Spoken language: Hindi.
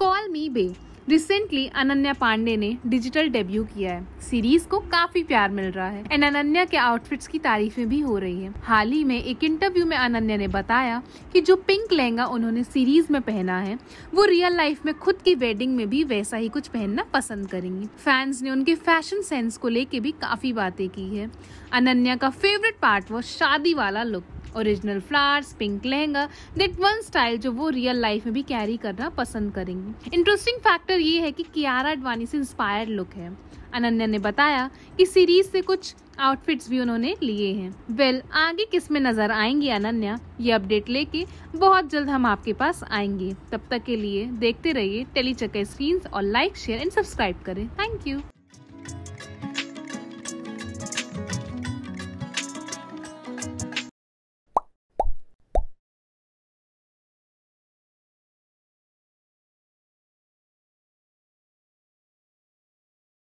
call me bae recently Ananya Pandey ने डिजिटल डेब्यू किया है सीरीज को काफी प्यार मिल रहा है एंड अनन्या के आउटफिट्स की तारीफें भी हो रही है हाल ही में एक इंटरव्यू में अनन्या ने बताया कि जो पिंक लहंगा उन्होंने सीरीज में पहना है वो रियल लाइफ में खुद की वेडिंग में भी वैसा ही कुछ पहनना पसंद करेंगी फैंस ने उनके फैशन सेंस को लेके भी काफी बातें की है अनन्या का फेवरेट पार्ट वो शादी वाला look original flowers pink lehenga that one style जो वो रियल लाइफ में भी कैरी करना पसंद करेंगे इंटरेस्टिंग फैक्टर ये है कि कियारा अडवाणी से इंस्पायर्ड लुक है अनन्या ने बताया कि सीरीज से कुछ आउटफिट्स भी उन्होंने लिए हैं वेल well, आगे किस में नजर आएंगी अनन्या ये अपडेट लेके बहुत जल्द हम आपके पास आएंगे तब तक के लिए देखते रहिए टेलीचकर स्क्रीन और लाइक शेयर एंड सब्सक्राइब करें थैंक यू